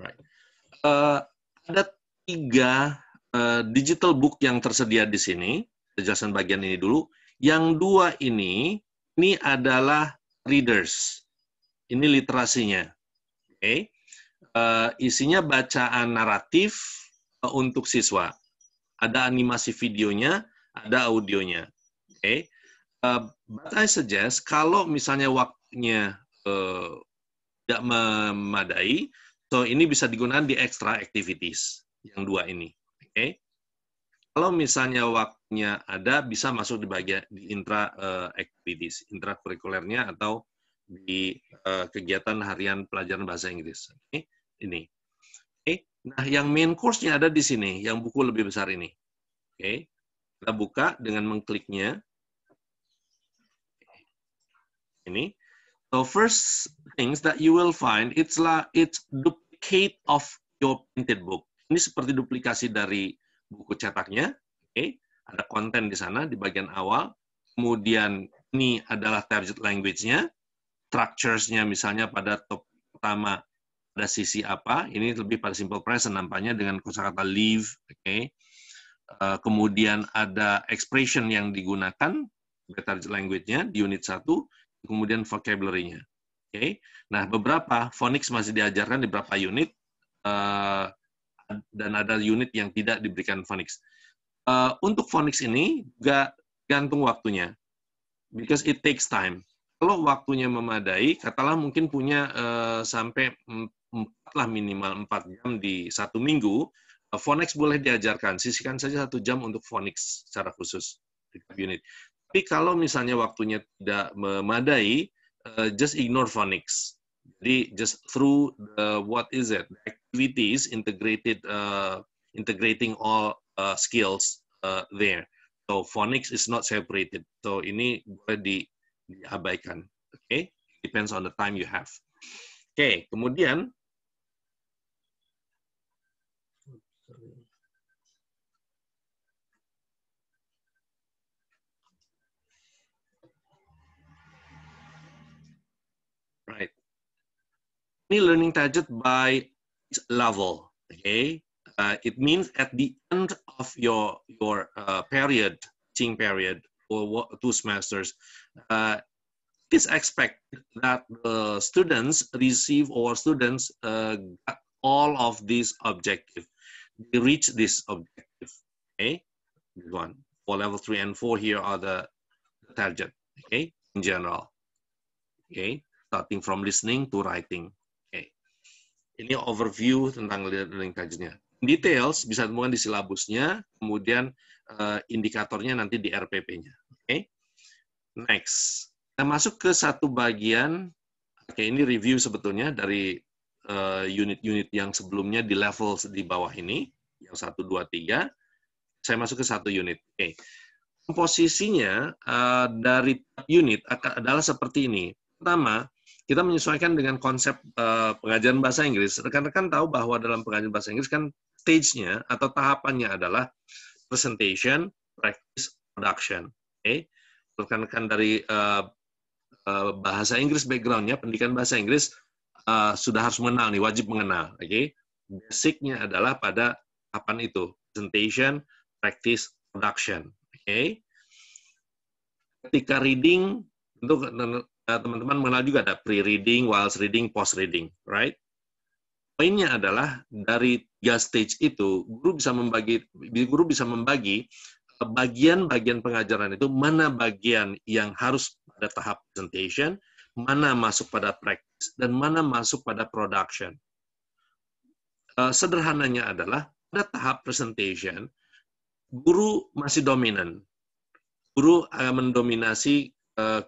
Right. Uh, ada tiga uh, digital book yang tersedia di sini. Jelasan bagian ini dulu. Yang dua ini, ini adalah readers. Ini literasinya. Oke. Okay. Uh, eh, isinya bacaan naratif uh, untuk siswa. Ada animasi videonya, ada audionya. Oke. Okay. Uh, but I suggest kalau misalnya waktu nya uh, eh, tidak memadai, so ini bisa digunakan di extra activities yang dua ini. Oke. Okay? Kalau misalnya waktunya ada, bisa masuk di bagian di intra uh, activities, kurikulernya atau di uh, kegiatan harian pelajaran bahasa Inggris. Oke, okay? ini. Oke. Okay? Nah, yang main course-nya ada di sini, yang buku lebih besar ini. Oke. Okay? Kita buka dengan mengkliknya. Ini So first things that you will find, it's la, it's duplicate of your printed book. Ini seperti duplikasi dari buku cetaknya. Oke, okay? ada konten di sana di bagian awal. Kemudian ini adalah target language-nya, structures-nya misalnya pada top pertama ada sisi apa, ini lebih pada simple present nampaknya dengan kosakata leave, oke. Okay. Eh, kemudian ada expression yang digunakan, target language-nya di unit satu kemudian vocabulary-nya. Oke. Okay? Nah, beberapa phonics masih diajarkan di beberapa unit uh, dan ada unit yang tidak diberikan phonics. Uh, untuk phonics ini juga gantung waktunya. Because it takes time. Kalau waktunya memadai, katalah mungkin punya uh, sampai 4 lah minimal 4 jam di satu minggu, uh, phonics boleh diajarkan. Sisihkan saja satu jam untuk phonics secara khusus di unit. Tapi kalau misalnya waktunya tidak memadai, uh, just ignore phonics. Jadi just through the, what is it activities integrated uh, integrating all uh, skills uh, there. So phonics is not separated. So ini boleh di, diabaikan. Oke, okay? depends on the time you have. Oke, okay, kemudian Any learning target by level. Okay, uh, it means at the end of your your uh, period, teaching period or two semesters, uh, please expect that the students receive or students uh, all of these objective. They reach this objective. Okay, this one for level three and four here are the target. Okay, in general. Okay, starting from listening to writing. Ini overview tentang learning targetnya. Details bisa temukan di silabusnya, kemudian uh, indikatornya nanti di RPP-nya. Oke. Okay? Next. Kita masuk ke satu bagian, oke okay, ini review sebetulnya dari eh, unit-unit uh, yang sebelumnya di level di bawah ini, yang satu dua tiga. Saya masuk ke satu unit. Oke. Okay. Komposisinya uh, dari unit adalah seperti ini. Pertama, kita menyesuaikan dengan konsep uh, eh, pengajaran bahasa Inggris. Rekan-rekan tahu bahwa dalam pengajaran bahasa Inggris kan stage-nya atau tahapannya adalah presentation, practice, production. Oke. Rekan-rekan dari uh, uh, bahasa Inggris background-nya, pendidikan bahasa Inggris uh, sudah harus mengenal nih, wajib mengenal. Oke. basic Basicnya adalah pada kapan itu, presentation, practice, production. Okay? Ketika reading, untuk Eh, teman-teman mengenal juga ada pre-reading, while reading, post reading, right? Poinnya adalah dari tiga ya stage itu guru bisa membagi guru bisa membagi eh, bagian-bagian pengajaran itu mana bagian yang harus pada tahap presentation, mana masuk pada practice dan mana masuk pada production. Eh, sederhananya adalah pada tahap presentation guru masih dominan. Guru akan mendominasi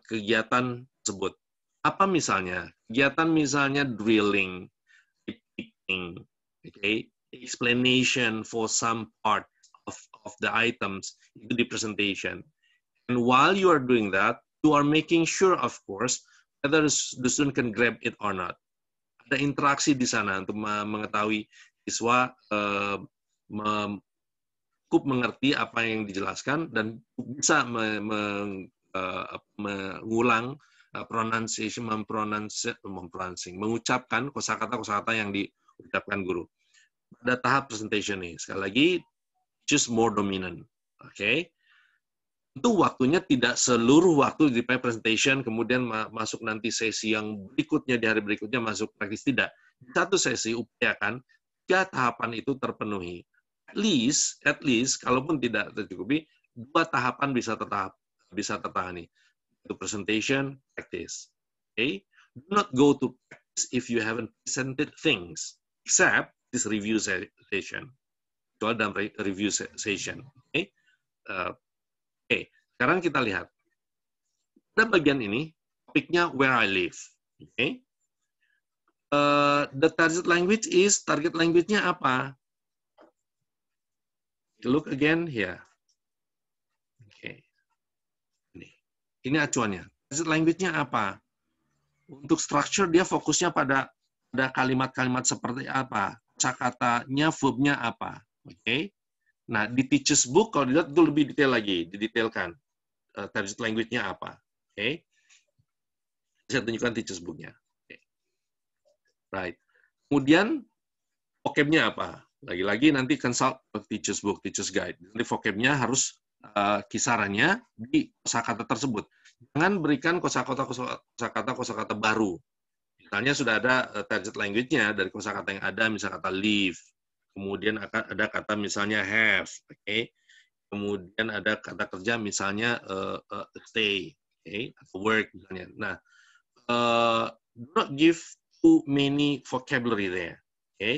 kegiatan tersebut. Apa misalnya? Kegiatan misalnya drilling, picking, okay? explanation for some part of, of the items in the presentation. And while you are doing that, you are making sure, of course, whether the student can grab it or not. Ada interaksi di sana untuk mengetahui siswa uh, eh, cukup mengerti apa yang dijelaskan dan bisa me, me, uh, eh, mengulang Eh, pronunciation mempronunsi, mempronouncing, mengucapkan kosakata kosakata yang diucapkan guru. Pada tahap presentation ini sekali lagi just more dominant. Oke. Okay? Tentu waktunya tidak seluruh waktu di presentation kemudian masuk nanti sesi yang berikutnya di hari berikutnya masuk praktis tidak. Satu sesi upayakan tiga tahapan itu terpenuhi. At least, at least kalaupun tidak tercukupi, dua tahapan bisa tetap bisa tertahani to presentation, practice. Okay? Do not go to practice if you haven't presented things, except this review session. Kecuali dalam review session. Okay? Uh, okay. Sekarang kita lihat. Pada bagian ini, topiknya where I live. Okay? Uh, the target language is, target language-nya apa? Look again here. Ini acuannya. Transit language-nya apa? Untuk structure dia fokusnya pada ada kalimat-kalimat seperti apa, cakatanya, nya apa. Oke. Okay? Nah, di teacher's book kalau dilihat itu lebih detail lagi, didetailkan uh, language-nya apa. Oke. Okay? Saya tunjukkan teacher's book-nya. Okay. Right. Kemudian vocab-nya apa? Lagi-lagi nanti consult teacher's book, teacher's guide. Nanti vocab-nya harus Eh, kisarannya di kosakata tersebut. Jangan berikan kosakata kosakata kosakata baru. Misalnya sudah ada eh, target language-nya dari kosakata yang ada, misal kata live, kemudian ada kata misalnya have, oke. Okay? Kemudian ada kata kerja misalnya uh, uh, stay, oke, okay? work misalnya. Nah, uh, not give too many vocabulary there, oke. Okay?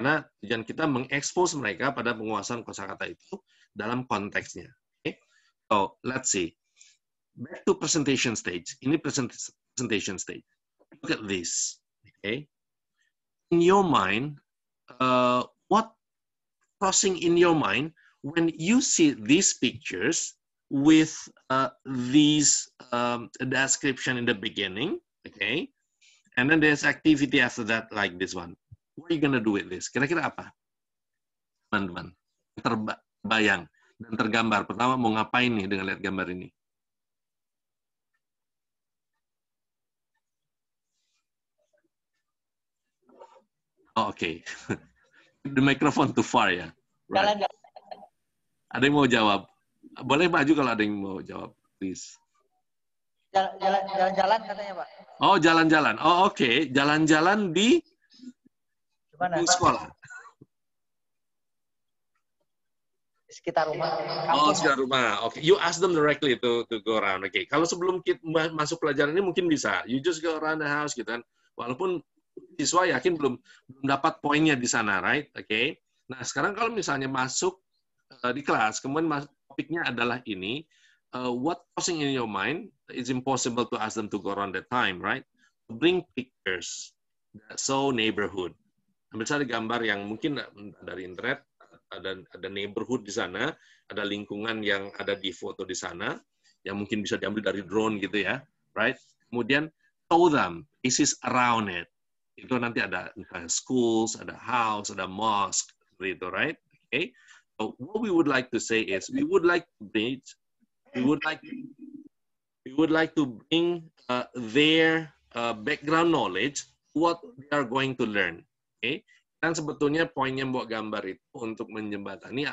Karena tujuan kita mengekspos mereka pada penguasaan kosakata itu dalam konteksnya. So let's see. Back to presentation stage. In the present presentation stage, look at this. Okay. In your mind, uh, what crossing in your mind when you see these pictures with uh, these um, description in the beginning, okay? And then there's activity after that like this one. What are you gonna do with this? Kira-kira apa? Teman-teman, terbayang. dan tergambar. Pertama mau ngapain nih dengan lihat gambar ini? Oh, Oke, okay. the microphone too far ya. Right. Jalan, jalan. Ada yang mau jawab? Boleh maju kalau ada yang mau jawab, please. Jalan-jalan katanya pak. Oh jalan-jalan. Oh oke, okay. jalan-jalan di Di sekolah. sekitar rumah. Kampung. Oh, sekitar rumah. Oke, okay. you ask them directly to to go around. Oke, okay. kalau sebelum kita masuk pelajaran ini mungkin bisa. You just go around the house gitu kan. Walaupun siswa yakin belum belum dapat poinnya di sana, right? Oke. Okay. Nah, sekarang kalau misalnya masuk uh, di kelas, kemudian topiknya adalah ini, uh, what crossing in your mind? It's impossible to ask them to go around that time, right? Bring pictures that show neighborhood. Ambil saja gambar yang mungkin dari internet ada ada neighborhood di sana, ada lingkungan yang ada di foto di sana yang mungkin bisa diambil dari drone gitu ya, right? Kemudian tow them, this is around it. Itu nanti ada misalnya schools, ada house, ada mosque, gitu, right? Okay. So what we would like to say is we would like to bring, we would like, we would like to bring uh, their uh, background knowledge what they are going to learn. Okay. Kan sebetulnya poinnya buat gambar itu untuk menjembatani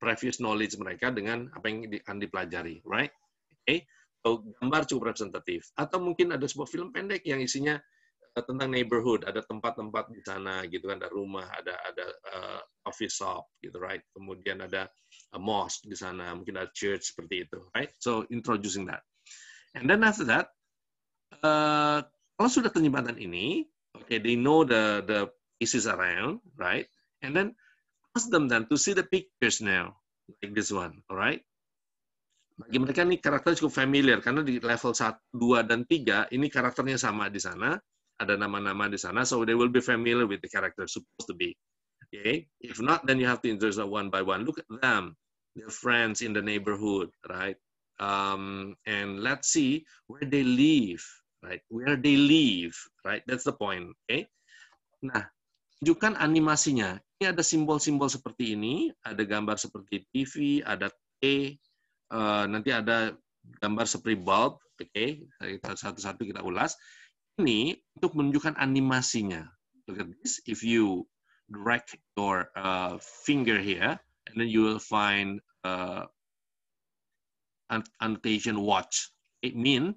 previous knowledge mereka dengan apa yang akan dipelajari, right? Oke, okay. so, gambar cukup representatif. Atau mungkin ada sebuah film pendek yang isinya eh, tentang neighborhood, ada tempat-tempat di sana gitu kan, ada rumah, ada ada uh, office shop gitu, right? Kemudian ada a eh, mosque di sana, mungkin ada church seperti itu, right? So introducing that. And then after that, uh, kalau sudah penyembahan ini, okay, they know the the pieces around, right? And then ask them then to see the pictures now, like this one, alright? Bagi mereka ini karakter cukup familiar, karena di level 1, 2, dan 3, ini karakternya sama di sana, ada nama-nama di sana, so they will be familiar with the character supposed to be. Okay? If not, then you have to introduce one by one. Look at them, their friends in the neighborhood, right? Um, and let's see where they live, right? Where they live, right? That's the point, okay? Nah, tunjukkan animasinya. Ini ada simbol-simbol seperti ini, ada gambar seperti TV, ada T, uh, nanti ada gambar seperti bulb, oke, okay. satu-satu kita ulas. Ini untuk menunjukkan animasinya. Look at this, if you drag your uh, finger here, and then you will find uh, annotation watch. It mean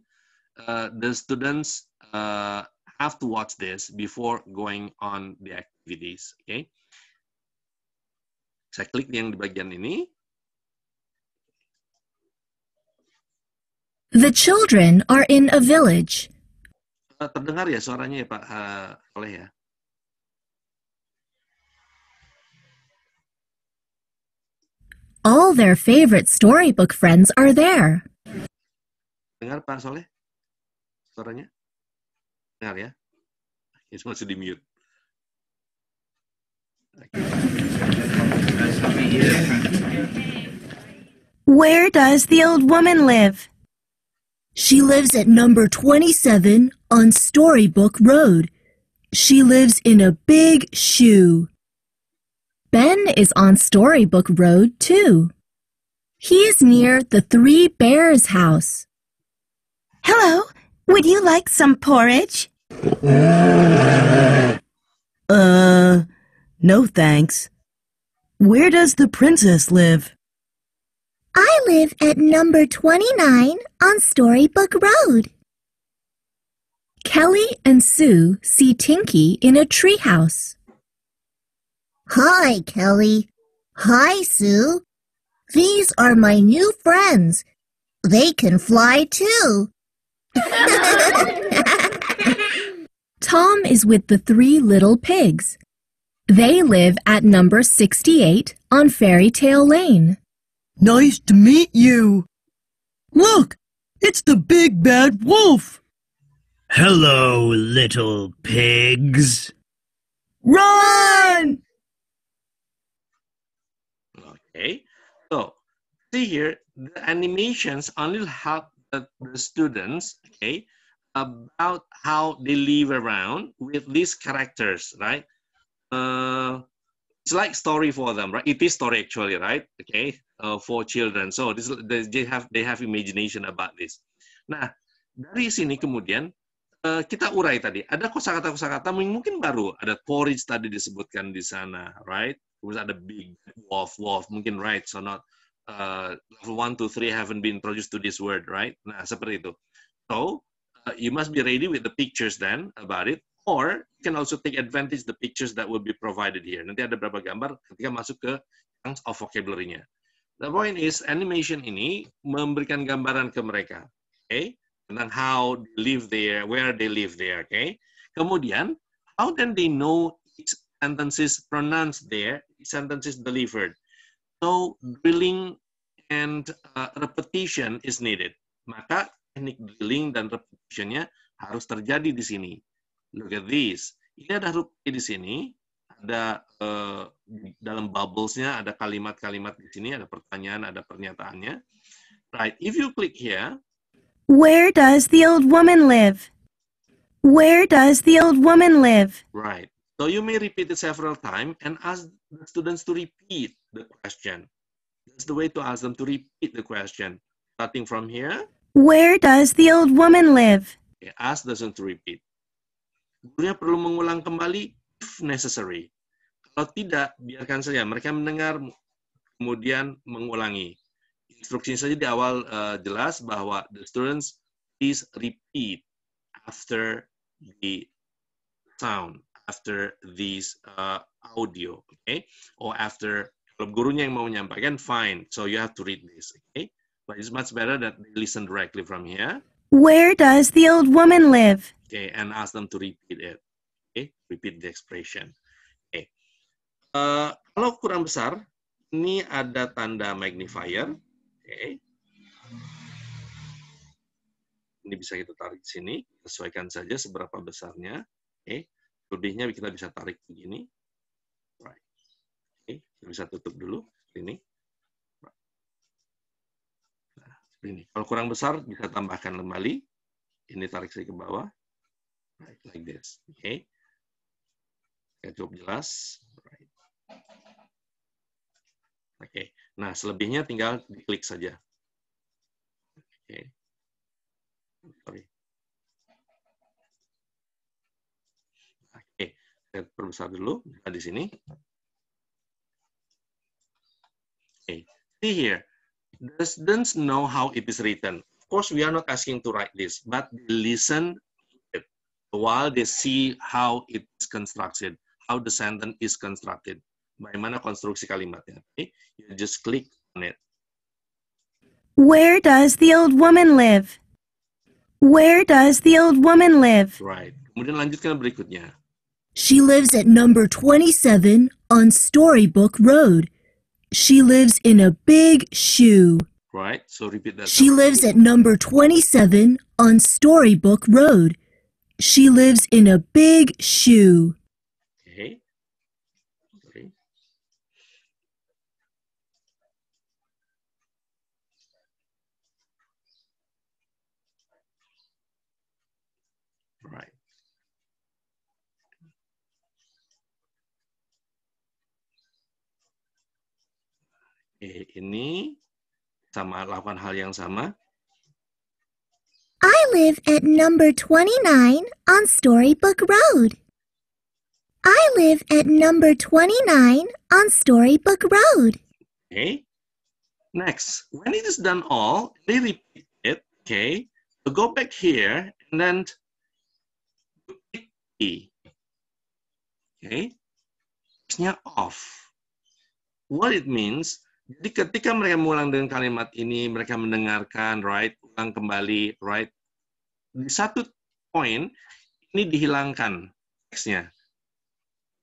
uh, the students uh, have to watch this before going on the activities. Okay. Saya klik yang di bagian ini. The children are in a village. Eh, terdengar ya suaranya ya Pak uh, ya. All their favorite storybook friends are there. Dengar Pak Soleh? Suaranya? Where does the old woman live? She lives at number 27 on Storybook Road. She lives in a big shoe. Ben is on Storybook Road too. He is near the Three Bears house. Hello, would you like some porridge? Uh, no thanks. Where does the princess live? I live at number 29 on Storybook Road. Kelly and Sue see Tinky in a treehouse. Hi, Kelly. Hi, Sue. These are my new friends. They can fly too. Tom is with the three little pigs. They live at number 68 on Fairy Tale Lane. Nice to meet you. Look, it's the big bad wolf. Hello, little pigs. Run! Okay, so see here, the animations only help the students, okay, about how they live around with these characters, right? Uh, it's like story for them, right? It is story actually, right? Okay, uh, for children. So this, they have they have imagination about this. Nah, dari sini kemudian uh, kita urai tadi. Ada kosakata-kosakata mungkin baru. Ada porridge tadi disebutkan di sana, right? Kemudian ada big wolf, wolf mungkin right so not uh, level one to three haven't been introduced to this word, right? Nah seperti itu. So Uh, you must be ready with the pictures then about it, or you can also take advantage the pictures that will be provided here. Nanti ada berapa gambar ketika masuk ke chunks of vocabulary-nya. The point is animation ini memberikan gambaran ke mereka, okay? Tentang how they live there, where they live there, okay? Kemudian how then they know sentences pronounced there, sentences delivered. So drilling and uh, repetition is needed. Maka teknik drilling dan repetitionnya harus terjadi di sini. Look at this. Ini ada huruf P di sini, ada eh, dalam bubblesnya ada kalimat-kalimat di sini, ada pertanyaan, ada pernyataannya. Right, if you click here. Where does the old woman live? Where does the old woman live? Right. So you may repeat it several times and ask the students to repeat the question. That's the way to ask them to repeat the question. Starting from here. Where does the old woman live? Okay, eh, ask doesn't repeat. Gurunya perlu mengulang kembali if necessary. Kalau tidak, biarkan saja. Mereka mendengar, kemudian mengulangi. Instruksi saja di awal uh, jelas bahwa the students please repeat after the sound, after this uh, audio, okay? Or after, kalau gurunya yang mau menyampaikan, fine. So you have to read this, okay? But it's much better that they listen directly from here. Where does the old woman live? Okay, and ask them to repeat it. Okay, repeat the expression. Okay. Uh, kalau kurang besar, ini ada tanda magnifier. Okay. Ini bisa kita tarik di sini, sesuaikan saja seberapa besarnya. Okay. Lebihnya kita bisa tarik begini. Right. Okay. bisa tutup dulu ini. ini. Kalau kurang besar bisa tambahkan kembali. Ini tarik saya ke bawah. Right, like this. Oke. Okay. Ya, cukup jelas. Right. Oke. Okay. Nah, selebihnya tinggal diklik saja. Oke. Okay. Oke. Saya perbesar dulu. Nah, di sini. Oke. Okay. See here. The students know how it is written. Of course, we are not asking to write this, but they listen it while they see how it is constructed, how the sentence is constructed. Bagaimana konstruksi kalimatnya. Okay? You just click on it. Where does the old woman live? Where does the old woman live? Right. Kemudian lanjutkan berikutnya. She lives at number 27 on Storybook Road she lives in a big shoe. Right, so repeat that. She lives at number 27 on Storybook Road. She lives in a big shoe. Eh, ini sama lakukan hal yang sama. I live at number 29 on Storybook Road. I live at number 29 on Storybook Road. Okay. Next, when it is done all, they repeat it. Okay. So go back here and then Okay. It's off. What it means Jadi ketika mereka mengulang dengan kalimat ini, mereka mendengarkan, right, ulang kembali, right. Di satu poin, ini dihilangkan teksnya.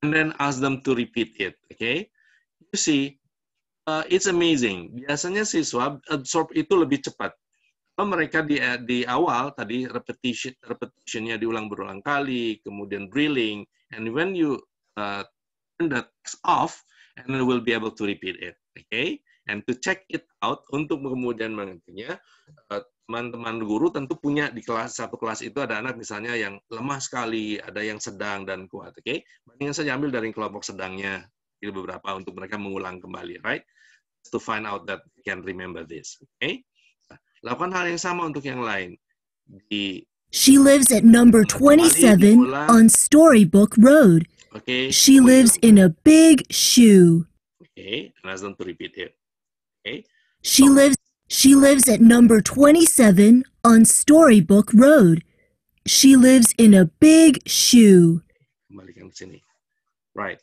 And then ask them to repeat it, okay? You see, uh, it's amazing. Biasanya siswa absorb itu lebih cepat. Kalau mereka di, di awal tadi repetition repetitionnya diulang berulang kali, kemudian drilling, and when you uh, turn that off, and then we'll be able to repeat it okay? and to check it out untuk kemudian mengertinya eh, teman-teman guru tentu punya di kelas satu kelas itu ada anak misalnya yang lemah sekali, ada yang sedang dan kuat, oke? Okay? Mendingan saya ambil dari kelompok sedangnya itu beberapa untuk mereka mengulang kembali, right? To find out that they can remember this, oke? Okay? Lakukan hal yang sama untuk yang lain. Di She lives at number 27 on Storybook Road. Okay. She lives in a big shoe. Okay, rather than to repeat it. Okay. She so, lives. She lives at number 27 on Storybook Road. She lives in a big shoe. Right.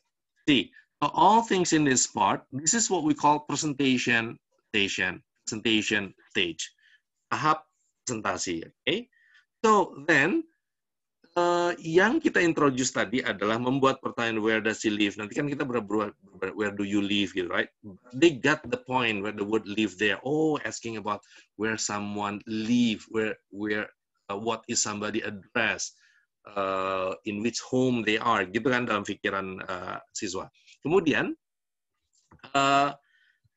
See, all things in this part, this is what we call presentation, presentation, presentation stage. Tahap presentasi, okay? So then, uh, yang kita introduce tadi adalah membuat pertanyaan where does he live. Nanti kan kita berbuat where do you live gitu, right? They got the point where the word live there. Oh, asking about where someone live, where where uh, what is somebody address, uh, in which home they are. Gitu kan dalam pikiran uh, siswa. Kemudian uh,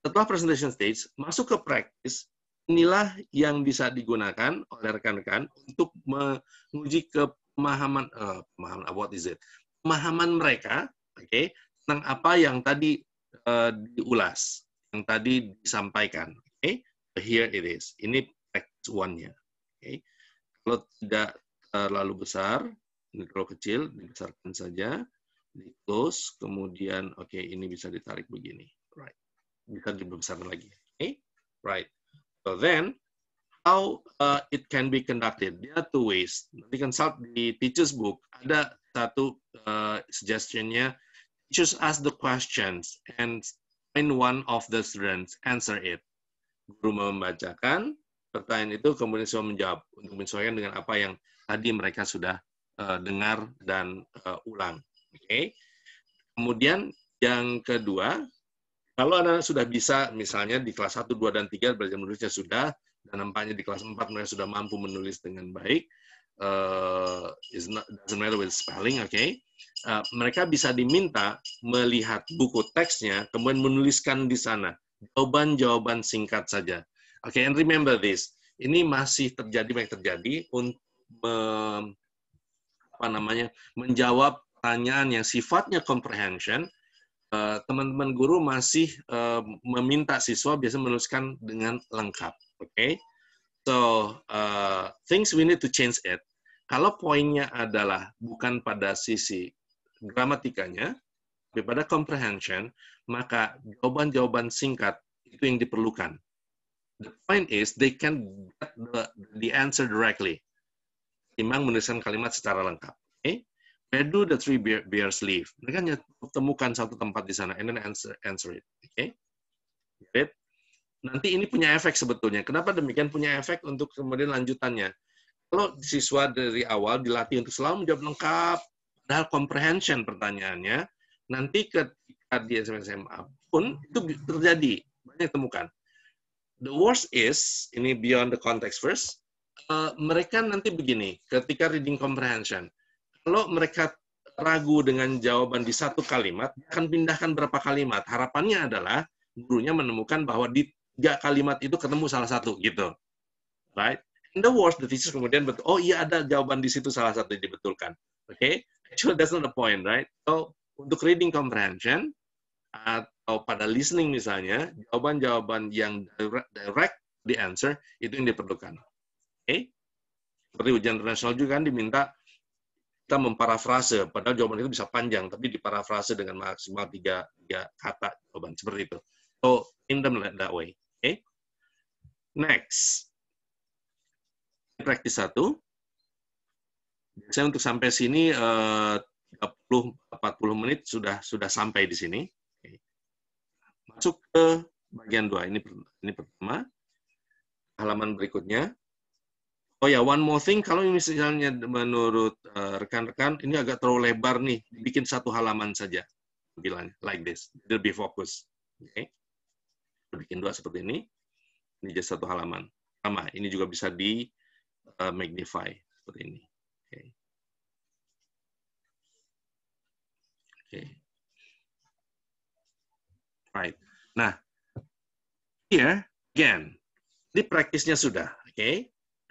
setelah presentation stage, masuk ke practice, inilah yang bisa digunakan oleh rekan-rekan untuk menguji ke Eh, pemahaman uh, pemahaman what is it? Pemahaman mereka, oke, okay, tentang apa yang tadi uh, diulas, yang tadi disampaikan. Oke, okay? here it is. Ini text one-nya. Oke. Okay? Kalau tidak terlalu besar, ini kalau kecil dibesarkan saja, di close, kemudian oke okay, ini bisa ditarik begini. Right. Bisa dibesarkan lagi. Oke. Okay? Right. So then how uh, it can be conducted. There are two ways. Nanti consult kan di teacher's book ada satu uh, suggestionnya. just ask the questions and find one of the students answer it. Guru membacakan pertanyaan itu kemudian semua menjawab untuk menyesuaikan dengan apa yang tadi mereka sudah uh, dengar dan uh, ulang. Oke. Okay? Kemudian yang kedua, kalau anak sudah bisa misalnya di kelas 1, 2, dan 3 belajar menulisnya sudah, dan nampaknya di kelas 4 mereka sudah mampu menulis dengan baik, uh, is not, doesn't matter with spelling, oke? Okay? Uh, mereka bisa diminta melihat buku teksnya, kemudian menuliskan di sana jawaban-jawaban singkat saja. Oke, okay, and remember this, ini masih terjadi banyak terjadi untuk me, apa namanya menjawab pertanyaan yang sifatnya comprehension. Eh, teman-teman uh, guru masih uh, meminta siswa biasa menuliskan dengan lengkap. Okay? So, uh, things we need to change it. Kalau poinnya adalah bukan pada sisi gramatikanya, tapi pada comprehension, maka jawaban-jawaban singkat itu yang diperlukan. The point is, they can get the, the answer directly. Timbang menuliskan kalimat secara lengkap. Okay? Where do the three bears live? Mereka temukan satu tempat di sana, and then answer, answer it. Okay? Get it? nanti ini punya efek sebetulnya. Kenapa demikian punya efek untuk kemudian lanjutannya? Kalau siswa dari awal dilatih untuk selalu menjawab lengkap, padahal comprehension pertanyaannya, nanti ketika di SMA pun itu terjadi, banyak temukan. The worst is, ini beyond the context first, uh, mereka nanti begini, ketika reading comprehension, kalau mereka ragu dengan jawaban di satu kalimat, akan pindahkan berapa kalimat. Harapannya adalah gurunya menemukan bahwa di tiga kalimat itu ketemu salah satu gitu. Right? In the worst, the thesis kemudian betul, oh iya ada jawaban di situ salah satu yang dibetulkan. Oke? Okay? Actually, that's not the point, right? So, untuk reading comprehension, atau pada listening misalnya, jawaban-jawaban yang direct, direct the answer, itu yang diperlukan. Oke? Okay? Seperti ujian internasional juga kan diminta kita memparafrase, padahal jawaban itu bisa panjang, tapi diparafrase dengan maksimal tiga, tiga kata jawaban, seperti itu. So, in them that way. Next. Praktis satu. Saya untuk sampai sini 30-40 eh, menit sudah sudah sampai di sini. Masuk ke bagian dua. Ini, ini pertama. Halaman berikutnya. Oh ya, one more thing, kalau misalnya menurut eh, rekan-rekan, ini agak terlalu lebar nih, bikin satu halaman saja. Bilang, like this, lebih fokus. Okay. Bikin dua seperti ini. Ini jadi satu halaman. Sama, ini juga bisa di uh, magnify seperti ini. Oke. Okay. Oke. Okay. Right. Nah, here again. Di praktisnya sudah, oke? Okay?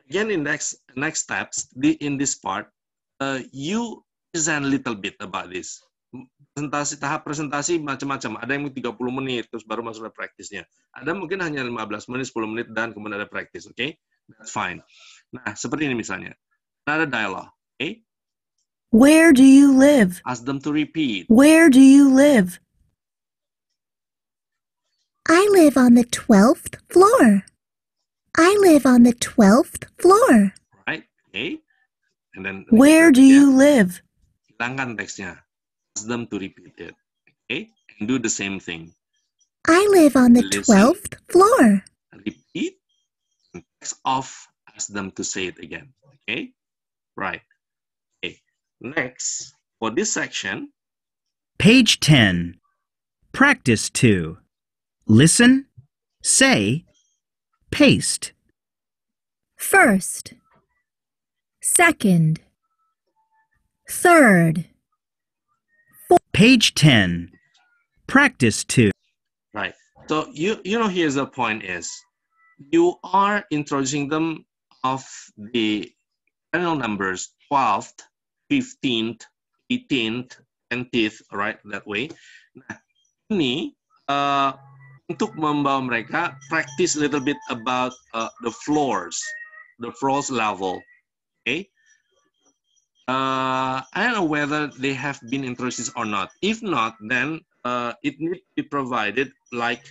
Again in next next steps, di in this part, uh, you present little bit about this presentasi tahap presentasi macam-macam. Ada yang 30 menit terus baru masuk ke praktisnya. Ada mungkin hanya 15 menit, 10 menit dan kemudian ada praktis, oke? Okay? That's fine. Nah, seperti ini misalnya. ada dialog oke? Okay? Where do you live? Ask them to repeat. Where do you live? I live on the 12th floor. I live on the 12th floor. Right, okay? And then Where do you live? Hilangkan teksnya. them to repeat it. Okay? And do the same thing. I live on the Listen, 12th floor. Repeat. And text off. Ask them to say it again. Okay? Right. Okay. Next, for this section. Page 10. Practice 2. Listen, say, paste. First. Second. Third. Page 10, practice 2. Right. So you you know here's the point is you are introducing them of the cardinal numbers 12th, 15th, 18th, twentieth. right? That way. Nah, ini uh, untuk membawa mereka practice a little bit about uh, the floors, the floors level. Okay? uh, I don't know whether they have been introduced or not. If not, then uh, it need to be provided like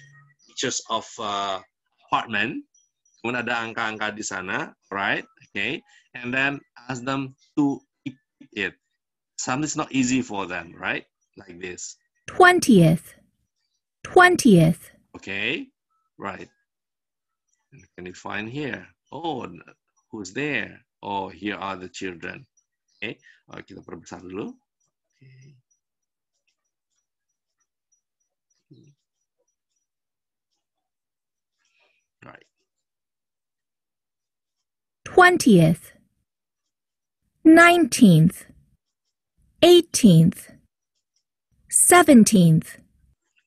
pictures of uh, apartment. Kemudian ada angka-angka di sana, right? Okay, and then ask them to keep it. Something's not easy for them, right? Like this. Twentieth. Twentieth. Okay, right. Can you find here? Oh, who's there? Oh, here are the children. Oke, okay. Eh, kita perbesar dulu. Okay. Right. Twentieth, nineteenth, eighteenth, seventeenth,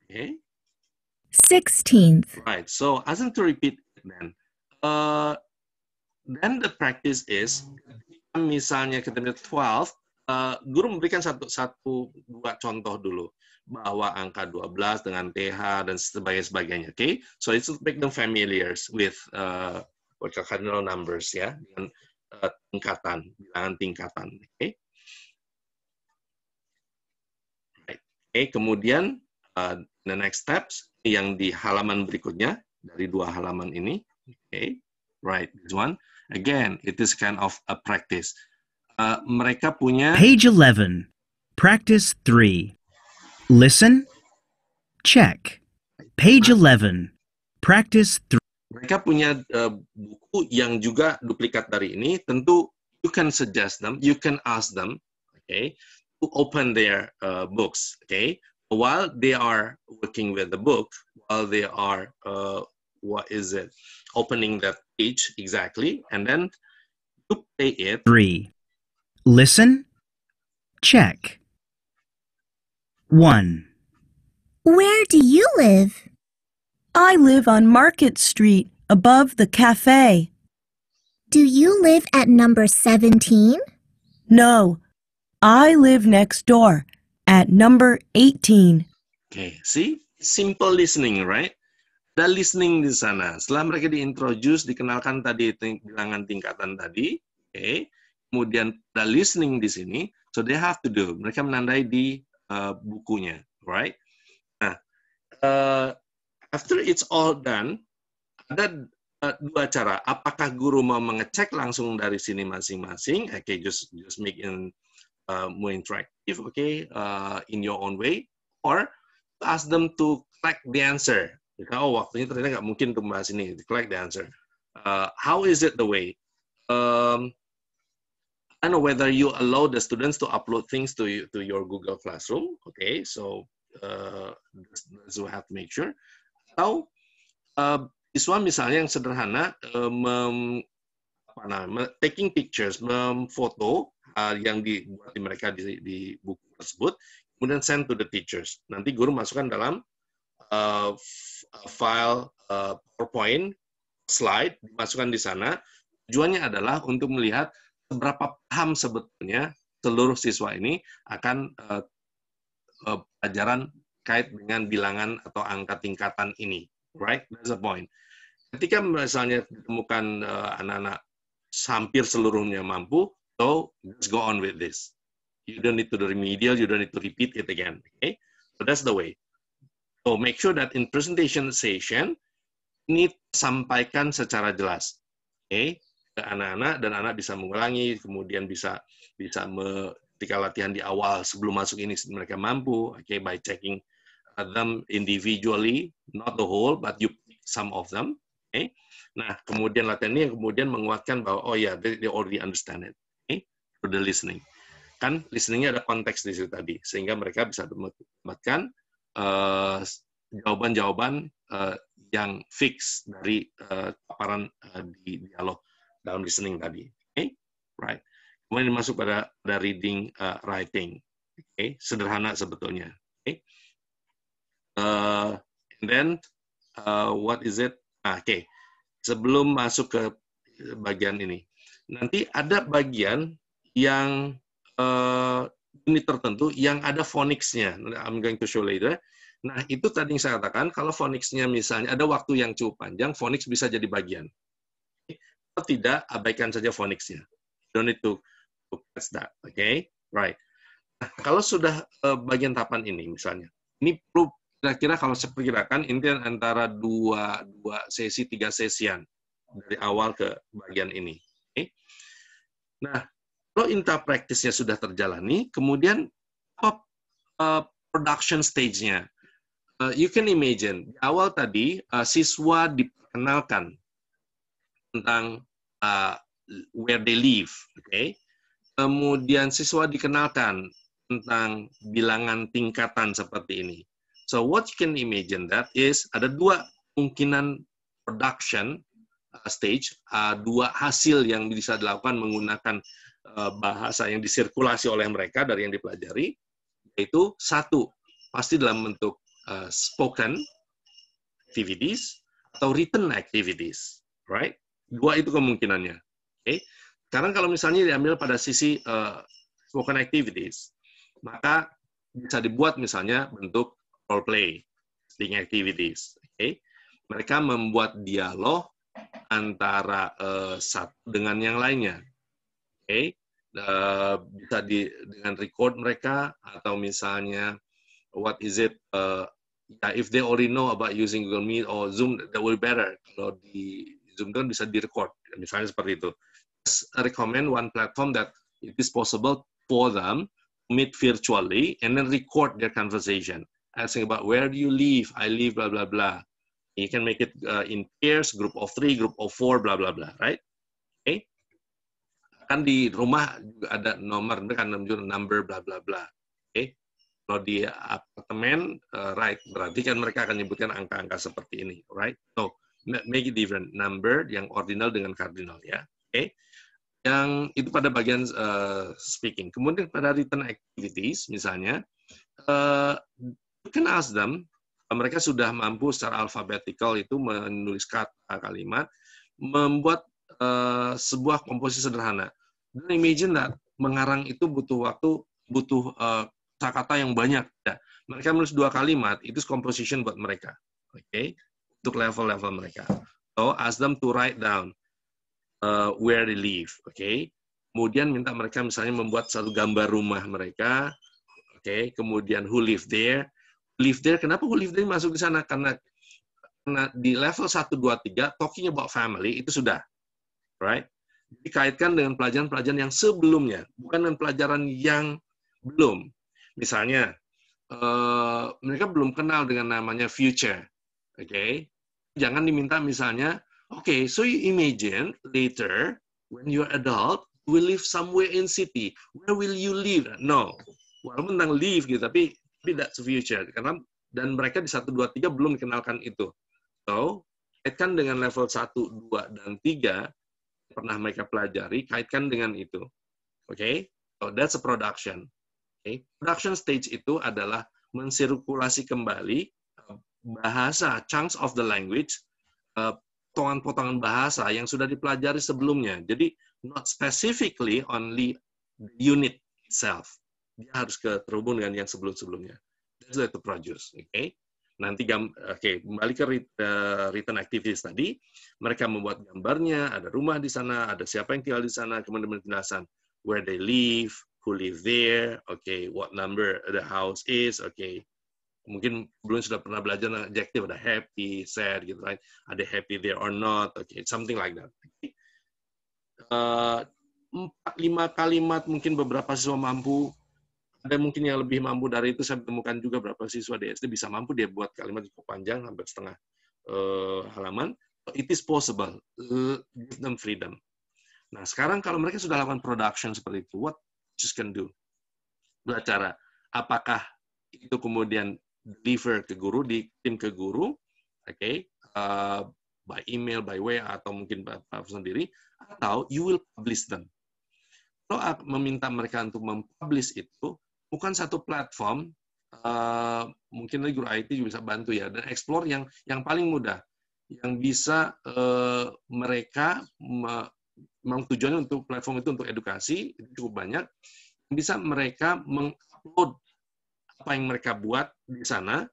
okay. sixteenth. Right. So, as to repeat then, uh, then the practice is misalnya kita melihat 12, uh, guru memberikan satu, satu dua contoh dulu bahwa angka 12 dengan TH dan sebagainya sebagainya. Oke, okay? so itu make them familiar with uh, what cardinal numbers ya dengan uh, tingkatan bilangan tingkatan. Oke, okay? right. okay, kemudian uh, the next steps yang di halaman berikutnya dari dua halaman ini. Oke. Okay right? This one. Again, it is kind of a practice. Uh, mereka punya... Page 11, practice 3. Listen, check. Page 11, practice 3. Mereka punya uh, buku yang juga duplikat dari ini. Tentu you can suggest them, you can ask them, okay, to open their uh, books, okay? While they are working with the book, while they are, uh, what is it, opening that each exactly, and then you play it. Three. Listen. Check. One. Where do you live? I live on Market Street, above the cafe. Do you live at number 17? No, I live next door at number 18. Okay, see? Simple listening, right? ada listening di sana. Setelah mereka diintroduce, dikenalkan tadi bilangan tingkatan tadi, oke. Okay. Kemudian ada listening di sini, so they have to do. Mereka menandai di uh, bukunya, right? Nah, uh, after it's all done, ada uh, dua cara. Apakah guru mau mengecek langsung dari sini masing-masing? Okay, just just make in uh, more interactive, okay, uh, in your own way, or ask them to collect the answer oh waktunya ternyata nggak mungkin untuk membahas ini correct the answer uh, how is it the way um, I don't know whether you allow the students to upload things to you, to your Google Classroom okay so uh, so have to make sure atau uh, siswa misalnya yang sederhana uh, mem, apa namanya taking pictures memfoto uh, yang dibuat di mereka di, di buku tersebut kemudian send to the teachers nanti guru masukkan dalam uh, file uh, PowerPoint slide dimasukkan di sana. Tujuannya adalah untuk melihat seberapa paham sebetulnya seluruh siswa ini akan uh, uh, pelajaran kait dengan bilangan atau angka tingkatan ini. Right? That's the point. Ketika misalnya ditemukan e, anak-anak uh, hampir seluruhnya mampu, so just go on with this. You don't need to do remedial, you don't need to repeat it again. Okay? So that's the way. So make sure that in presentation session, ini sampaikan secara jelas. Oke, okay? ke anak-anak dan anak bisa mengulangi, kemudian bisa bisa me, ketika latihan di awal sebelum masuk ini mereka mampu, oke okay, by checking uh, them individually, not the whole, but you pick some of them. Okay? Nah, kemudian latihan ini yang kemudian menguatkan bahwa oh ya yeah, they, already understand it. Okay? For the listening. Kan listeningnya ada konteks di situ tadi, sehingga mereka bisa mendapatkan Eh, jawaban-jawaban uh, uh, yang fix dari uh, paparan uh, di dialog dalam listening tadi. Oke, okay? right. Kemudian masuk pada pada reading uh, writing. Oke, okay? sederhana sebetulnya. Oke. Okay? Uh, and then uh, what is it? Ah, Oke, okay. sebelum masuk ke bagian ini, nanti ada bagian yang uh, unit tertentu yang ada phonics-nya. I'm going to show later. Nah, itu tadi yang saya katakan, kalau phonics-nya misalnya ada waktu yang cukup panjang, phonics bisa jadi bagian. Kalau tidak, abaikan saja phonics-nya. Don't need to that. Okay? Right. Nah, kalau sudah eh, bagian tahapan ini misalnya, ini perlu kira-kira kalau saya perkirakan ini antara dua, dua sesi, tiga sesian dari awal ke bagian ini. Okay? Nah, kalau nya sudah terjalani, kemudian apa uh, production stage-nya? Uh, you can imagine, di awal tadi uh, siswa diperkenalkan tentang uh, where they live, Okay? Kemudian siswa dikenalkan tentang bilangan tingkatan seperti ini. So what you can imagine that is ada dua kemungkinan production uh, stage, uh, dua hasil yang bisa dilakukan menggunakan Eh, bahasa yang disirkulasi oleh mereka dari yang dipelajari, yaitu satu, pasti dalam bentuk uh, spoken activities atau written activities, right? Dua itu kemungkinannya. Oke. Okay? Sekarang kalau misalnya diambil pada sisi uh, spoken activities, maka bisa dibuat misalnya bentuk role play, speaking activities. Oke. Okay? Mereka membuat dialog antara uh, satu dengan yang lainnya okay? uh, eh, bisa di dengan record mereka atau misalnya what is it uh, if they already know about using Google Meet or Zoom that will be better kalau di Zoom kan bisa direcord misalnya seperti itu just recommend one platform that it is possible for them meet virtually and then record their conversation asking about where do you live I live blah blah blah you can make it uh, in pairs group of three group of four blah blah blah right Kan di rumah juga ada nomor, mereka menunjuk number bla bla bla. Oke. Okay? Kalau di apartemen, uh, right, berarti kan mereka akan menyebutkan angka-angka seperti ini, right? So, make it different. Number yang ordinal dengan cardinal ya. Oke. Okay? yang itu pada bagian uh, speaking. Kemudian pada written activities misalnya, uh, you can ask them, mereka sudah mampu secara alfabetikal itu menulis kata kalimat, membuat uh, sebuah komposisi sederhana. Dan imagine that mengarang itu butuh waktu, butuh uh, eh, kata yang banyak. Ya. Mereka menulis dua kalimat, itu composition buat mereka. Oke, okay? untuk level-level mereka. So ask them to write down uh, where they live. Oke, okay? kemudian minta mereka misalnya membuat satu gambar rumah mereka. Oke, okay? kemudian who live there. Live there, kenapa who live there masuk di sana? Karena karena di level 1, 2, 3, talking about family itu sudah. Right? dikaitkan dengan pelajaran-pelajaran yang sebelumnya, bukan dengan pelajaran yang belum. Misalnya, uh, mereka belum kenal dengan namanya future. Oke, okay? jangan diminta misalnya, oke, okay, so you imagine later when you're adult, you will live somewhere in city. Where will you live? No, walaupun tentang live gitu, tapi tidak future karena dan mereka di satu dua tiga belum dikenalkan itu. So, kaitkan dengan level 1, 2, dan 3, pernah mereka pelajari, kaitkan dengan itu. Oke, okay? so that's a production. Okay? Production stage itu adalah mensirkulasi kembali uh, bahasa, chunks of the language, uh, potongan-potongan bahasa yang sudah dipelajari sebelumnya. Jadi, not specifically only the unit itself. Dia harus ke, terhubung dengan yang sebelum-sebelumnya. That's the produce. Okay? nanti gam, oke okay, kembali ke eh, return activities tadi mereka membuat gambarnya ada rumah di sana ada siapa yang tinggal di sana kemudian penjelasan where they live who live there oke okay, what number the house is oke okay. mungkin belum sudah pernah belajar adjective ada happy sad gitu right ada happy there or not oke okay, something like that okay. uh, eh, empat lima kalimat mungkin beberapa siswa mampu ada mungkin yang lebih mampu dari itu saya temukan juga berapa siswa di SD bisa mampu dia buat kalimat cukup panjang hampir setengah uh, halaman it is possible eh, give them freedom nah sekarang kalau mereka sudah lakukan production seperti itu what just can do dua cara apakah itu kemudian deliver ke guru di tim ke guru oke okay, uh, eh, by email by way atau mungkin bapak sendiri atau you will publish them kalau meminta mereka untuk mempublish itu, bukan satu platform uh, mungkin nanti guru IT juga bisa bantu ya dan explore yang yang paling mudah yang bisa uh, mereka me, memang tujuannya untuk platform itu untuk edukasi itu cukup banyak bisa mereka mengupload apa yang mereka buat di sana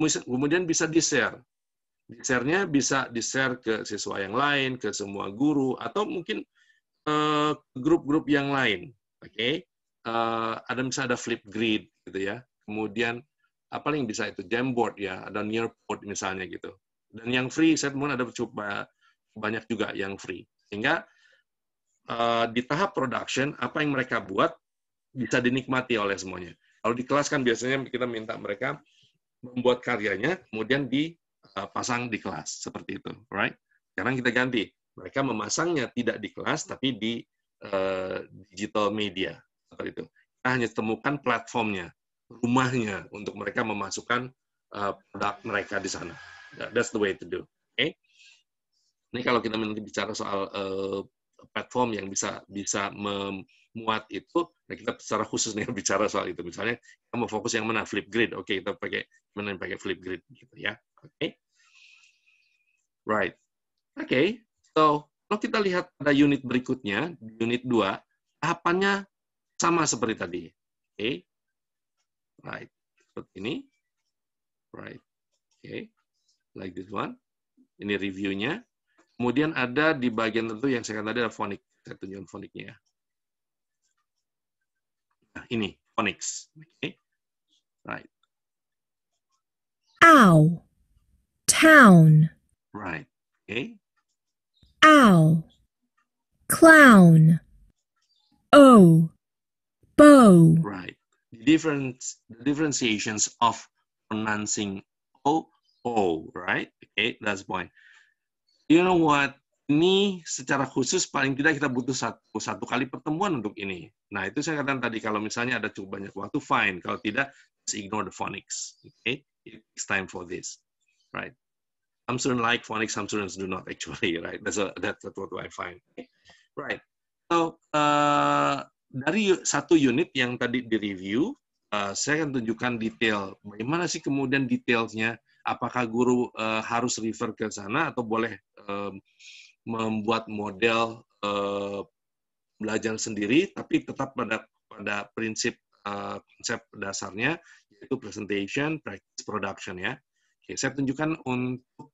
kemudian bisa di-share di-share-nya bisa di-share ke siswa yang lain, ke semua guru, atau mungkin eh, grup-grup uh, yang lain. Oke, okay? uh, ada misalnya ada flip grid gitu ya. Kemudian apa yang bisa itu Jamboard ya, ada nearboard misalnya gitu. Dan yang free saya temukan ada mencoba banyak juga yang free. Sehingga uh, di tahap production apa yang mereka buat bisa dinikmati oleh semuanya. Kalau di kelas kan biasanya kita minta mereka membuat karyanya kemudian dipasang eh, di kelas seperti itu, right? Sekarang kita ganti. Mereka memasangnya tidak di kelas tapi di uh, digital media seperti itu. Kita hanya temukan platformnya, rumahnya untuk mereka memasukkan uh, produk mereka di sana. That's the way to do. Okay? Ini kalau kita nanti bicara soal uh, platform yang bisa bisa memuat itu, nah kita secara khusus nih bicara soal itu. Misalnya kita mau fokus yang mana Flipgrid, oke okay, kita pakai mana yang pakai Flipgrid gitu ya, oke, okay. right, oke. Okay. So kalau kita lihat pada unit berikutnya, unit 2, tahapannya sama seperti tadi. Oke. Okay. Right. Seperti ini. Right. Oke. Okay. Like this one. Ini reviewnya. Kemudian ada di bagian tentu yang saya katakan tadi ada fonik. Saya tunjukkan foniknya ya. Nah, ini phonics. Okay. Right. Ow. Town. Right. Okay. Ow. Clown. O bow. Right. The different differentiations of pronouncing o o, right? Okay, that's point. You know what? Ini secara khusus paling tidak kita butuh satu satu kali pertemuan untuk ini. Nah, itu saya katakan tadi kalau misalnya ada cukup banyak waktu fine, kalau tidak just ignore the phonics. Okay? it's time for this. Right. Some students like phonics, some students do not actually, right? That's a, that's, that's what I find. Okay? Right. So, uh, dari satu unit yang tadi direview, uh, saya akan tunjukkan detail. Bagaimana sih kemudian detailnya? Apakah guru uh, harus refer ke sana atau boleh um, membuat model uh, belajar sendiri, tapi tetap pada pada prinsip uh, konsep dasarnya yaitu presentation, practice, production ya. Oke, saya tunjukkan untuk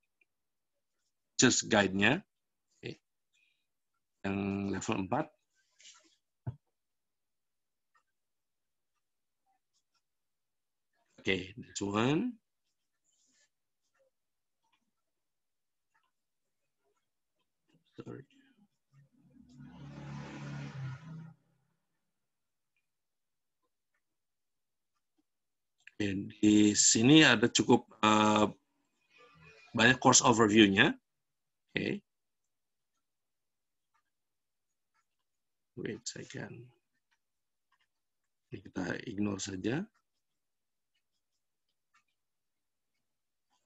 just guide-nya. Yang level 4. Okay, this one. Sorry. di sini ada cukup uh, banyak course overview-nya. Oke. Okay. Wait second. Ini kita ignore saja.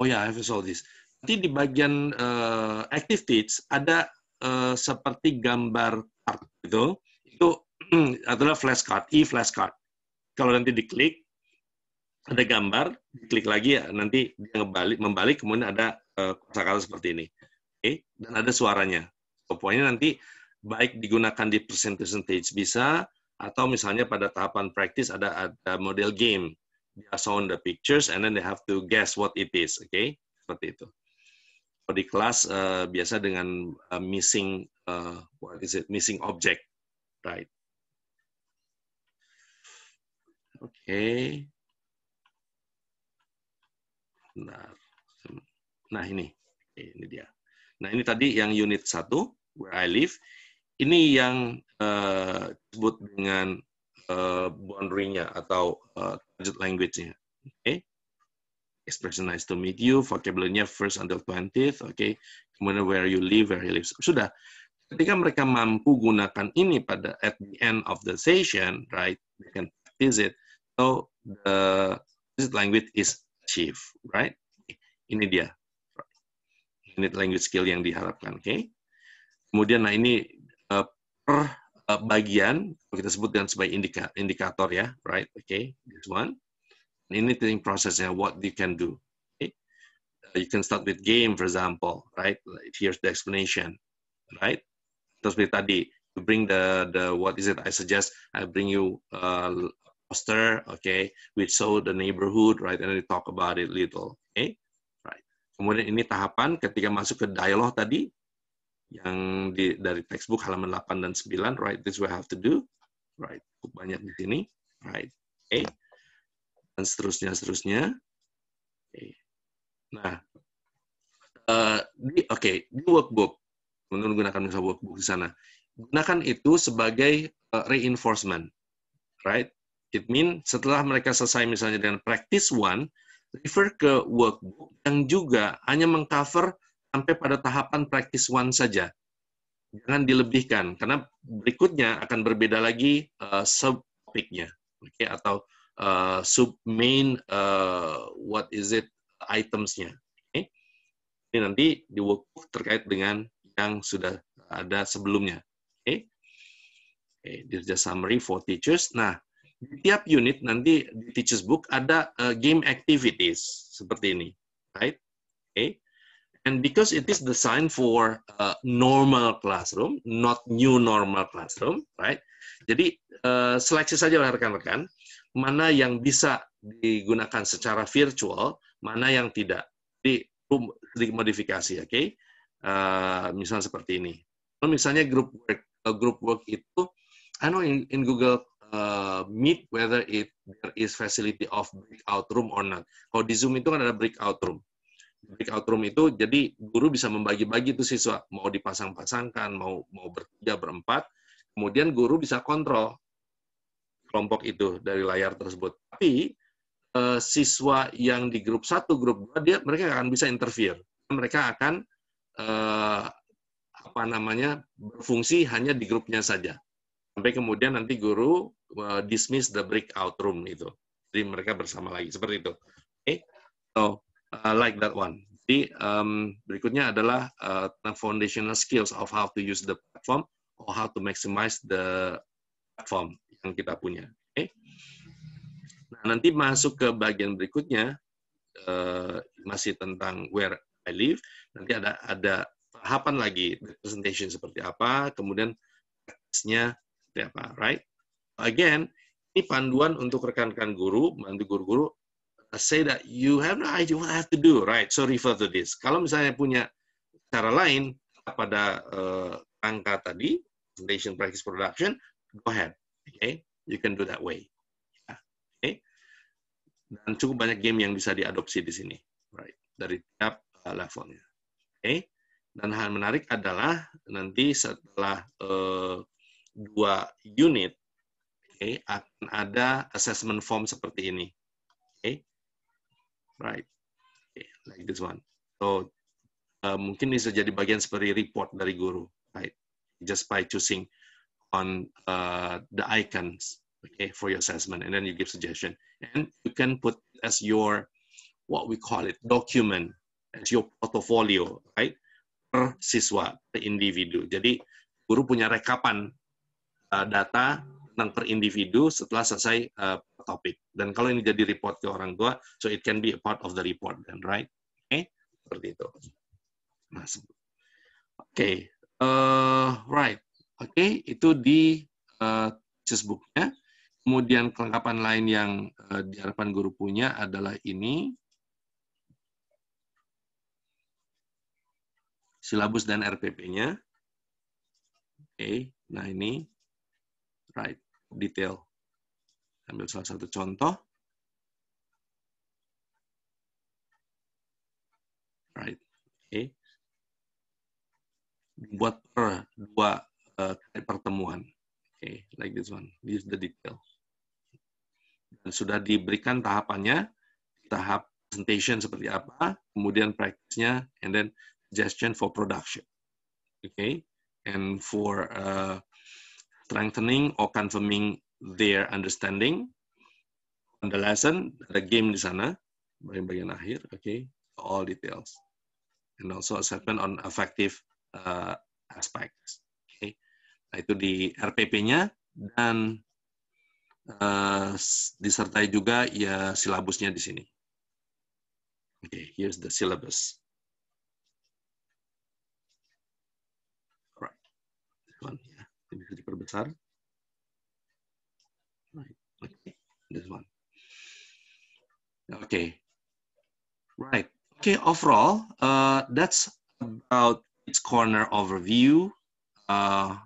oh ya yeah, I've saw this. Nanti di bagian uh, eh, activities ada uh, seperti gambar art gitu. Itu adalah flashcard, e-flashcard. Kalau nanti diklik ada gambar, diklik lagi ya nanti dia ngebalik, membalik kemudian ada uh, seperti ini. Oke, okay? dan ada suaranya. So, pokoknya nanti baik digunakan di presentation stage bisa atau misalnya pada tahapan praktis ada ada model game they are shown the pictures and then they have to guess what it is oke okay? seperti itu kalau di kelas uh, biasa dengan uh, missing uh, what is it missing object right oke okay. nah nah ini ini dia nah ini tadi yang unit satu where I live ini yang uh, disebut dengan Eh, boundary-nya atau uh, target language-nya. Oke. Okay? Expression nice to meet you, vocabulary-nya first until 20th, oke. Okay? Kemudian where you live, where he lives. Sudah. Ketika mereka mampu gunakan ini pada at the end of the session, right? They can practice it. So the target language is achieved, right? Ini dia. unit language skill yang diharapkan, oke. Okay? Kemudian nah ini uh, per Eh, bagian kita sebutkan sebagai indika, indikator ya, right? Okay, this one. ini Anything prosesnya, what you can do. Okay? Uh, you can start with game, for example, right? Like Here's the explanation, right? Terus dari tadi, to bring the the what is it? I suggest I bring you uh, poster, okay, which show the neighborhood, right, and then we talk about it little, okay, right. Kemudian ini tahapan ketika masuk ke dialog tadi, yang di, dari textbook halaman 8 dan 9, right, this we have to do, right, cukup banyak di sini, right, oke, okay. dan seterusnya, seterusnya. Oke. Okay. Nah, uh, di, oke, okay, di workbook, menggunakan misal workbook di sana, gunakan itu sebagai uh, reinforcement, right, it mean setelah mereka selesai misalnya dengan practice one, refer ke workbook yang juga hanya mengcover sampai pada tahapan practice one saja. Jangan dilebihkan, karena berikutnya akan berbeda lagi uh, oke okay? atau uh, sub-main, uh, what is it, items-nya. Okay? Ini nanti di workbook terkait dengan yang sudah ada sebelumnya. Oke, okay? okay, just summary for teachers. Nah, di tiap unit nanti di teachers book ada uh, game activities seperti ini, right? Oke, okay? And because it is designed for a uh, normal classroom, not new normal classroom, right? Jadi uh, seleksi saja oleh rekan-rekan mana yang bisa digunakan secara virtual, mana yang tidak. Jadi dimodifikasi, oke? Okay? Uh, misalnya seperti ini. Kalau misalnya group work, uh, group work itu, I know in, in Google uh, Meet whether it there is facility of breakout room or not. Kalau di Zoom itu kan ada breakout room breakout room itu jadi guru bisa membagi-bagi tuh siswa mau dipasang-pasangkan mau mau bertiga berempat kemudian guru bisa kontrol kelompok itu dari layar tersebut tapi eh, siswa yang di grup satu grup dua dia mereka akan bisa interfere mereka akan eh, apa namanya berfungsi hanya di grupnya saja sampai kemudian nanti guru eh, dismiss the breakout room itu jadi mereka bersama lagi seperti itu oke okay? so uh, like that one. Jadi um, berikutnya adalah uh, foundational skills of how to use the platform or how to maximize the platform yang kita punya. Okay? Nah nanti masuk ke bagian berikutnya uh, masih tentang where I live. Nanti ada ada tahapan lagi presentation seperti apa, kemudian teknisnya seperti apa, right? Again, ini panduan untuk rekan-rekan guru, bantu guru-guru say that you have no idea what I have to do, right? So refer to this. Kalau misalnya punya cara lain pada uh, angka tadi, presentation practice production, go ahead. Okay, you can do that way. Yeah. Okay. Dan cukup banyak game yang bisa diadopsi di sini, right? Dari tiap uh, levelnya. Okay. Dan hal menarik adalah nanti setelah uh, dua unit, okay, akan ada assessment form seperti ini right? Okay, like this one. So uh, mungkin bisa jadi bagian seperti report dari guru, right? Just by choosing on uh, the icons, okay, for your assessment, and then you give suggestion, and you can put as your what we call it document as your portfolio, right? Per siswa, per individu. Jadi guru punya rekapan uh, data tentang per individu setelah selesai uh, eh, topik. Dan kalau ini jadi report ke orang tua, so it can be a part of the report, then right? Oke, eh, okay? seperti itu. Nah, oke, okay. uh, right, oke, okay. itu di uh, nya Kemudian kelengkapan lain yang uh, diharapkan guru punya adalah ini. Silabus dan RPP-nya. Oke, okay. nah ini. Right detail. Ambil salah satu contoh. Right. Okay. Buat per dua uh, kali pertemuan. okay. like this one. This is the detail. Dan sudah diberikan tahapannya, tahap presentation seperti apa, kemudian practice nya, and then suggestion for production. okay. and for uh, strengthening or confirming their understanding on the lesson the game di sana bagian bagian akhir okay. all details and also assessment on effective uh, aspects okay. nah, itu di RPP-nya dan uh, disertai juga ya silabusnya di sini oke okay, here's the syllabus right. this one difícil de processar. Right, okay, this one. Okay, right. Okay, overall, uh, that's about its corner overview uh,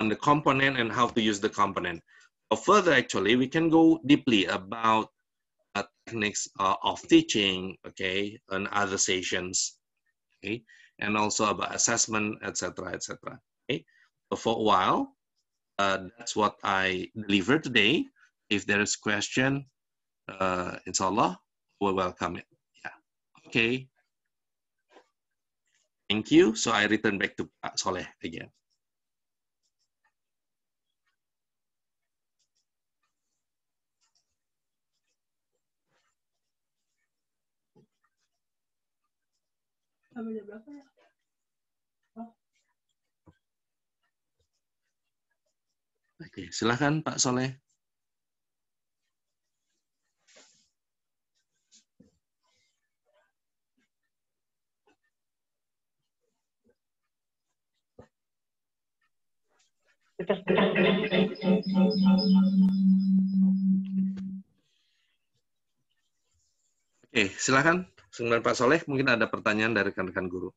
on the component and how to use the component. But further, actually, we can go deeply about uh, techniques uh, of teaching, okay, and other sessions, okay, and also about assessment, etc., etc for a while. Uh, that's what I deliver today. If there is question, uh, inshallah, we'll welcome it. Yeah. Okay. Thank you. So I return back to Pak uh, Soleh again. Oke, silahkan Pak Soleh. Oke, silahkan. Sebenarnya Pak Soleh, mungkin ada pertanyaan dari rekan-rekan guru.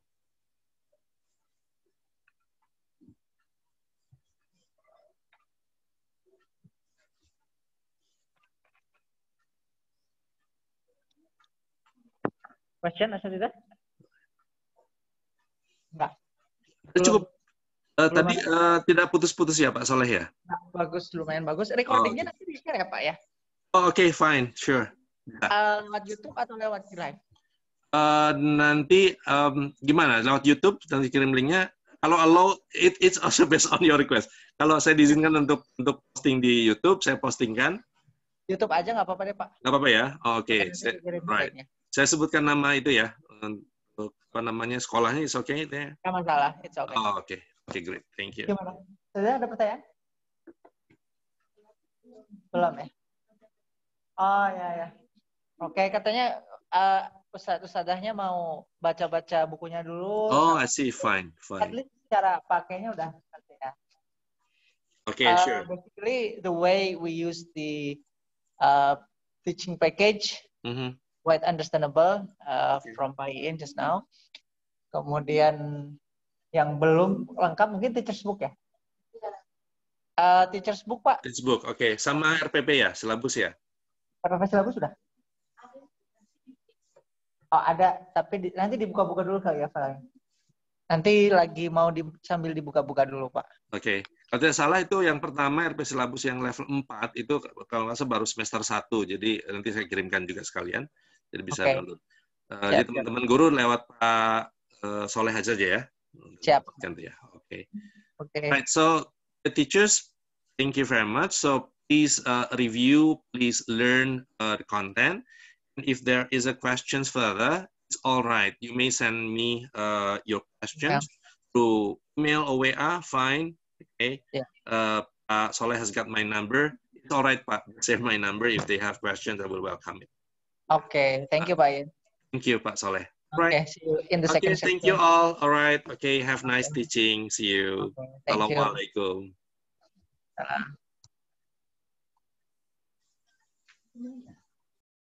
Question Asatidah? Enggak. Eh, Belum, Cukup. Uh, tadi uh, tidak putus-putus ya Pak Soleh ya? Nah, bagus, lumayan bagus. Recordingnya oh, nanti di share ya Pak ya? Oh, Oke, okay, fine, sure. Uh, lewat YouTube atau lewat live? Uh, nanti um, gimana? Lewat YouTube nanti kirim linknya. Kalau allow, it, it's also based on your request. Kalau saya diizinkan untuk untuk posting di YouTube, saya postingkan. YouTube aja nggak apa-apa deh Pak. Nggak apa-apa ya? Oke. Okay. right. Linknya saya sebutkan nama itu ya untuk apa namanya sekolahnya it's okay itu ya tidak masalah it's okay oh, oke okay. oke okay, great thank you gimana sudah ada pertanyaan belum ya oh ya ya oke okay, katanya uh, ustadz ustadahnya mau baca baca bukunya dulu oh I see fine fine at least cara pakainya udah ya Oke, okay, uh, sure. Basically, the way we use the uh, teaching package mm -hmm quite understandable uh, okay. from Pak Iin just now. Kemudian yang belum lengkap mungkin teachers book ya? Iya. Uh, teachers book Pak. Teachers book, oke. Okay. Sama RPP ya, silabus ya? RPP silabus sudah? Oh ada, tapi di, nanti dibuka-buka dulu kali ya Pak. Nanti lagi mau di, sambil dibuka-buka dulu Pak. Oke. Okay. Kalau tidak salah itu yang pertama RP silabus yang level 4 itu kalau nggak salah baru semester 1. Jadi nanti saya kirimkan juga sekalian. Jadi bisa okay. download. Uh, jadi teman-teman guru lewat Pak uh, Soleh aja ya. Siap. Ganti ya. Oke. Okay. Oke. Okay. Right, so the teachers, thank you very much. So please uh, review, please learn uh, the content. And if there is a questions further, it's all right. You may send me uh, your questions yeah. through email or WA. Fine. Okay. Yeah. Uh, uh, Soleh has got my number. It's all right, Pak. Save my number. If they have questions, I will welcome it. Oke, okay. thank you Pak Yin. Thank you Pak Soleh. Right. Okay, see you in the okay, second thank section. you all. Alright, Okay, have nice teaching. See you. Okay, Assalamualaikum. You. Salam.